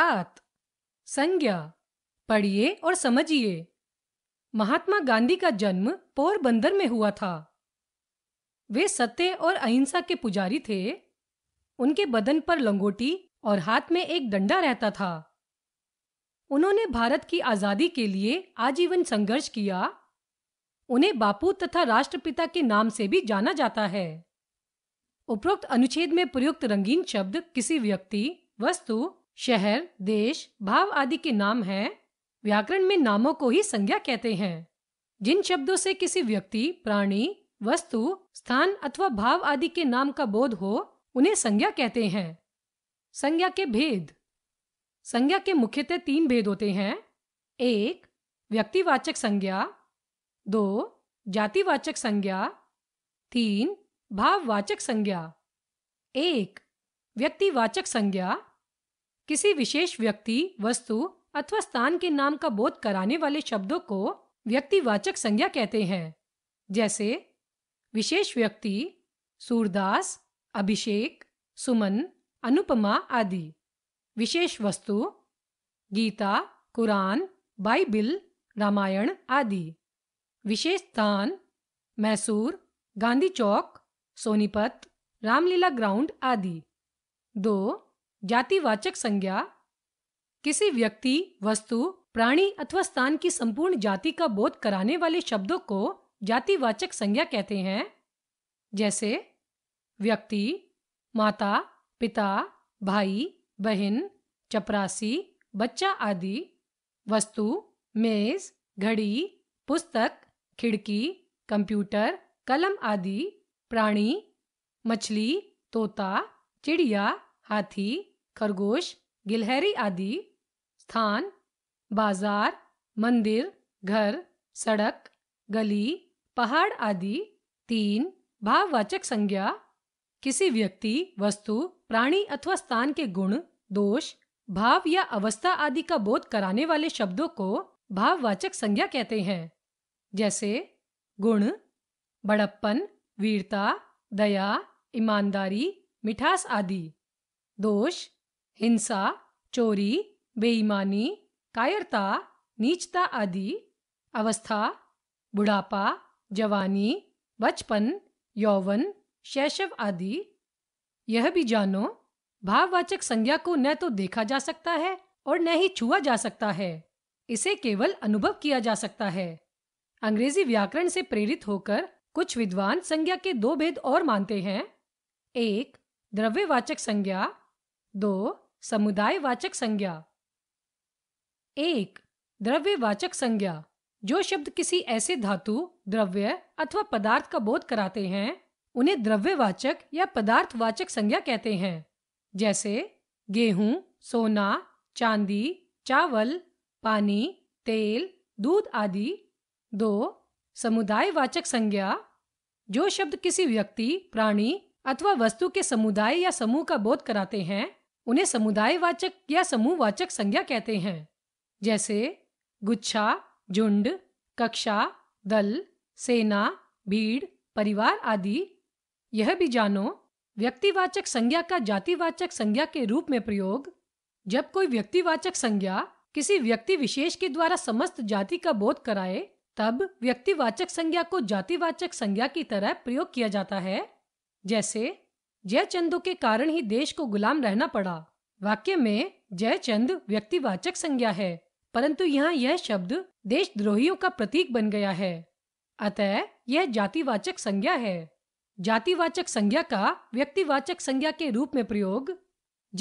आत संज्ञा पढ़िए और समझिए महात्मा गांधी का जन्म पोरबंदर में हुआ था वे सत्य और अहिंसा के पुजारी थे उनके बदन पर लंगोटी और हाथ में एक डंडा रहता था उन्होंने भारत की आज़ादी के लिए आजीवन संघर्ष किया उन्हें बापू तथा राष्ट्रपिता के नाम से भी जाना जाता है उपरोक्त अनुच्छेद में प्रयुक्त रंगीन शब्द किसी व्यक्ति वस्तु शहर देश भाव आदि के नाम हैं व्याकरण में नामों को ही संज्ञा कहते हैं जिन शब्दों से किसी व्यक्ति प्राणी वस्तु स्थान अथवा भाव आदि के नाम का बोध हो उन्हें संज्ञा कहते हैं संज्ञा के भेद संज्ञा के मुख्यतः तीन भेद होते हैं एक व्यक्तिवाचक संज्ञा दो जातिवाचक संज्ञा तीन भाववाचक संज्ञा एक व्यक्तिवाचक संज्ञा किसी विशेष व्यक्ति वस्तु अथवा स्थान के नाम का बोध कराने वाले शब्दों को व्यक्तिवाचक संज्ञा कहते हैं जैसे विशेष व्यक्ति सूरदास अभिषेक सुमन अनुपमा आदि विशेष वस्तु गीता कुरान बाइबिल रामायण आदि विशेष स्थान मैसूर गांधी चौक सोनीपत रामलीला ग्राउंड आदि दो जातिवाचक संज्ञा किसी व्यक्ति वस्तु प्राणी अथवा स्थान की संपूर्ण जाति का बोध कराने वाले शब्दों को जातिवाचक संज्ञा कहते हैं जैसे व्यक्ति माता पिता भाई बहन चपरासी बच्चा आदि वस्तु मेज घड़ी पुस्तक खिड़की कंप्यूटर कलम आदि प्राणी मछली तोता चिड़िया हाथी खरगोश गिलहरी आदि स्थान बाजार मंदिर घर सड़क गली पहाड़ आदि तीन भाववाचक संज्ञा किसी व्यक्ति वस्तु प्राणी अथवा स्थान के गुण दोष भाव या अवस्था आदि का बोध कराने वाले शब्दों को भाववाचक संज्ञा कहते हैं जैसे गुण बड़प्पन वीरता दया ईमानदारी मिठास आदि दोष हिंसा चोरी बेईमानी कायरता नीचता आदि अवस्था बुढ़ापा जवानी बचपन यौवन शैशव आदि यह भी जानो भाववाचक संज्ञा को न तो देखा जा सकता है और न ही छुआ जा सकता है इसे केवल अनुभव किया जा सकता है अंग्रेजी व्याकरण से प्रेरित होकर कुछ विद्वान संज्ञा के दो भेद और मानते हैं एक द्रव्यवाचक संज्ञा दो समुदायवाचक संज्ञा एक द्रव्यवाचक संज्ञा जो शब्द किसी ऐसे धातु द्रव्य अथवा पदार्थ का बोध कराते हैं उन्हें द्रव्यवाचक या पदार्थवाचक संज्ञा कहते हैं जैसे गेहूं सोना चांदी चावल पानी तेल दूध आदि दो समुदायवाचक संज्ञा जो शब्द किसी व्यक्ति प्राणी अथवा वस्तु के समुदाय या समूह का बोध कराते हैं उन्हें समुदायवाचक या समूहवाचक संज्ञा कहते हैं जैसे गुच्छा झुंड कक्षा दल सेना भीड़ परिवार आदि यह भी जानो व्यक्तिवाचक संज्ञा का जातिवाचक संज्ञा के रूप में प्रयोग जब कोई व्यक्तिवाचक संज्ञा किसी व्यक्ति विशेष के द्वारा समस्त जाति का बोध कराए तब व्यक्तिवाचक संज्ञा को जातिवाचक संज्ञा की तरह प्रयोग किया जाता है जैसे जयचंदों के कारण ही देश को गुलाम रहना पड़ा वाक्य में जयचंद व्यक्तिवाचक संज्ञा है परंतु यहाँ यह शब्द देशद्रोहियों का प्रतीक बन गया है अतः यह जातिवाचक संज्ञा है जातिवाचक संज्ञा का व्यक्तिवाचक संज्ञा के रूप में प्रयोग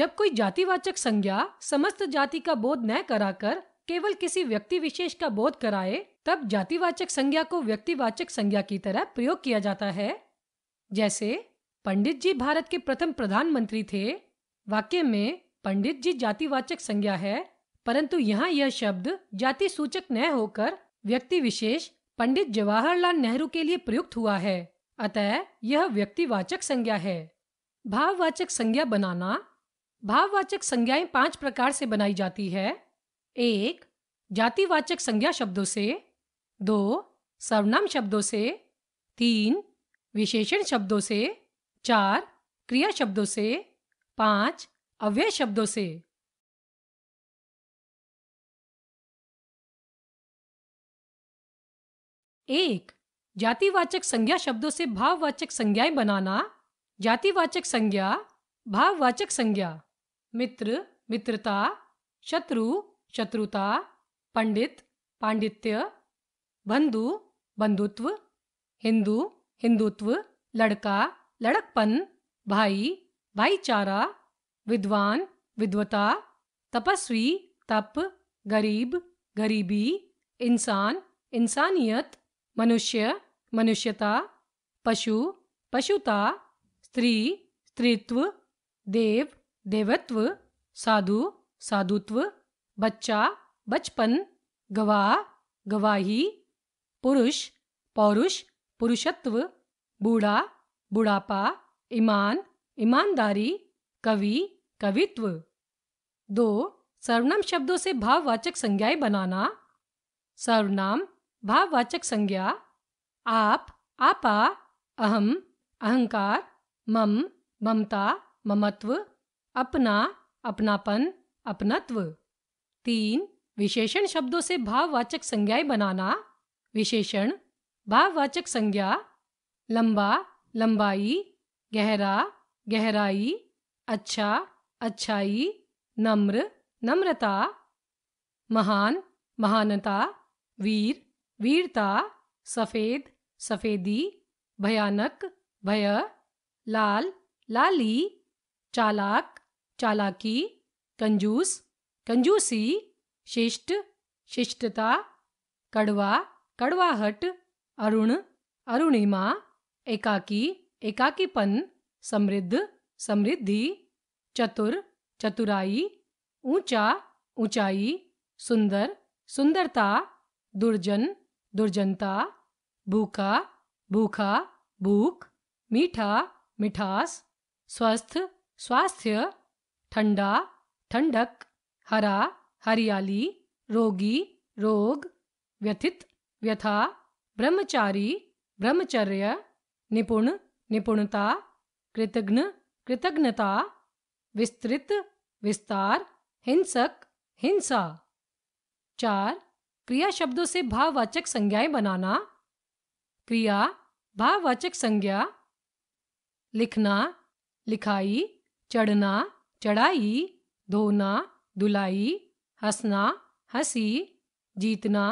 जब कोई जातिवाचक संज्ञा समस्त जाति का बोध न कराकर केवल किसी व्यक्ति विशेष का बोध कराए तब जातिवाचक संज्ञा को व्यक्तिवाचक संज्ञा की तरह प्रयोग किया जाता है जैसे पंडित जी भारत के प्रथम प्रधानमंत्री थे वाक्य में पंडित जी जातिवाचक संज्ञा है परंतु यहाँ यह शब्द जाति सूचक न होकर व्यक्ति विशेष पंडित जवाहरलाल नेहरू के लिए प्रयुक्त हुआ है अतः यह व्यक्तिवाचक संज्ञा है भाववाचक संज्ञा बनाना भाववाचक संज्ञाएं पांच प्रकार से बनाई जाती है एक जातिवाचक संज्ञा शब्दों से दो सर्वनाम शब्दों से तीन विशेषण शब्दों से चार क्रिया शब्दों से पांच अव्यय शब्दों से एक जातिवाचक संज्ञा शब्दों से भाववाचक संज्ञाएं बनाना जातिवाचक संज्ञा भाववाचक संज्ञा मित्र मित्रता शत्रु शत्रुता पंडित पांडित्य बंधु बंधुत्व हिंदू हिंदुत्व लड़का लड़कपन भाई भाईचारा विद्वान विद्वता तपस्वी तप गरीब गरीबी इंसान इंसानियत मनुष्य मनुष्यता पशु पशुता स्त्री स्त्रीत्व देव देवत्व साधु साधुत्व बच्चा बचपन गवाह गवाही पुरुष पौरुष पुरुषत्व बूढ़ा बुढ़ापा ईमान ईमानदारी कवि कवित्व दो सर्वनाम शब्दों से भाववाचक संज्ञाएं बनाना सर्वनाम भाववाचक संज्ञा आप आपा अहम अहंकार मम ममता ममत्व अपना अपनापन अपनत्व तीन विशेषण शब्दों से भाववाचक संज्ञाएं बनाना विशेषण भाववाचक संज्ञा लंबा लंबाई गहरा गहराई अच्छा अच्छाई नम्र नम्रता महान महानता वीर वीरता सफ़ेद सफ़ेदी भयानक भय लाल लाली चालाक चालाकी कंजूस कंजूसी शिष्ट शिष्टता कड़वा कड़वाहट अरुण अरुणिमा एकाकी एकाकीपन समृद्ध समृद्धि चतुर चतुराई ऊंचा ऊंचाई सुंदर सुंदरता दुर्जन दुर्जनता भूखा भूखा भूख मीठा मिठास स्वस्थ स्वास्थ्य ठंडा ठंडक हरा हरियाली रोगी रोग व्यथित व्यथा ब्रह्मचारी ब्रह्मचर्य निपुण निपुणता कृतघ्न कृतज्ञता विस्तृत विस्तार हिंसक हिंसा चार क्रिया शब्दों से भाववाचक संज्ञाएं बनाना क्रिया भाववाचक संज्ञा लिखना लिखाई चढ़ना चढ़ाई धोना धुलाई हंसना हंसी जीतना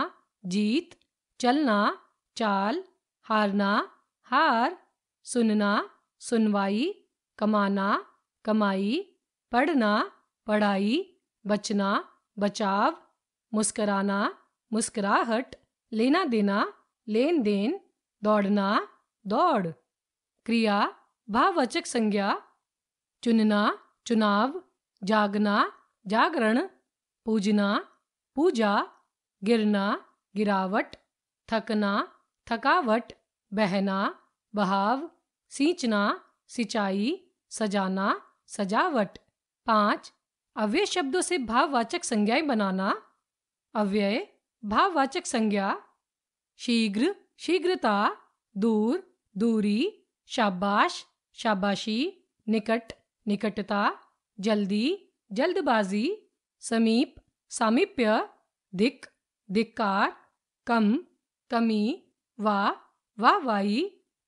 जीत चलना चाल हारना हार सुनना सुनवाई कमाना कमाई पढ़ना पढ़ाई बचना बचाव मुस्कराना मुस्कराहट लेना देना लेन देन दौड़ना दौड़ क्रिया भाववाचक संज्ञा चुनना चुनाव जागना जागरण पूजना पूजा गिरना गिरावट थकना थकावट बहना बहाव सींचना सिंचाई सजाना सजावट पाँच अव्यय शब्दों से भाववाचक संज्ञाएं बनाना अव्यय भाववाचक संज्ञा शीघ्र शीघ्रता दूर दूरी शाबाश शाबाशी निकट निकटता जल्दी जल्दबाजी समीप सामीप्य दिक धिक्कार कम कमी व वा वाई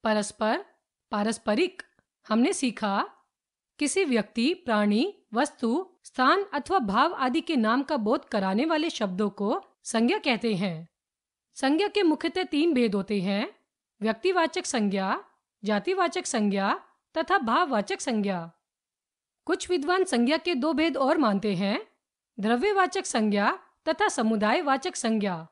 परस्पर पारस्परिक हमने सीखा किसी व्यक्ति प्राणी वस्तु स्थान अथवा भाव आदि के नाम का बोध कराने वाले शब्दों को संज्ञा कहते हैं संज्ञा के मुख्यतः तीन भेद होते हैं व्यक्तिवाचक संज्ञा जातिवाचक संज्ञा तथा भाववाचक संज्ञा कुछ विद्वान संज्ञा के दो भेद और मानते हैं द्रव्यवाचक संज्ञा तथा समुदायवाचक संज्ञा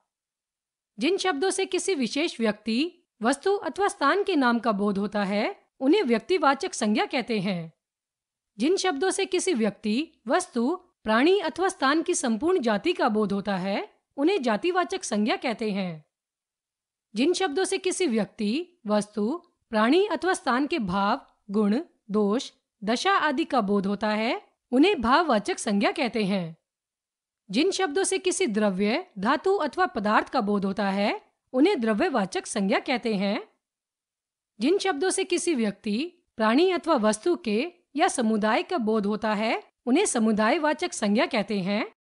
जिन शब्दों से किसी विशेष व्यक्ति वस्तु अथवा स्थान के नाम का बोध होता है उन्हें व्यक्तिवाचक संज्ञा कहते हैं जिन शब्दों से किसी व्यक्ति वस्तु प्राणी अथवा स्थान की संपूर्ण जाति का बोध होता है उन्हें जातिवाचक संज्ञा कहते हैं जिन शब्दों से किसी व्यक्ति वस्तु प्राणी अथवा स्थान के भाव गुण दोष दशा आदि का बोध होता है उन्हें भाववाचक संज्ञा कहते हैं जिन शब्दों से किसी द्रव्य धातु अथवा पदार्थ का बोध होता है उन्हें द्रव्यवाचक संज्ञा कहते हैं जिन शब्दों से किसी व्यक्ति प्राणी अथवा वस्तु के या समुदाय का बोध होता है उन्हें समुदायवाचक संज्ञा कहते हैं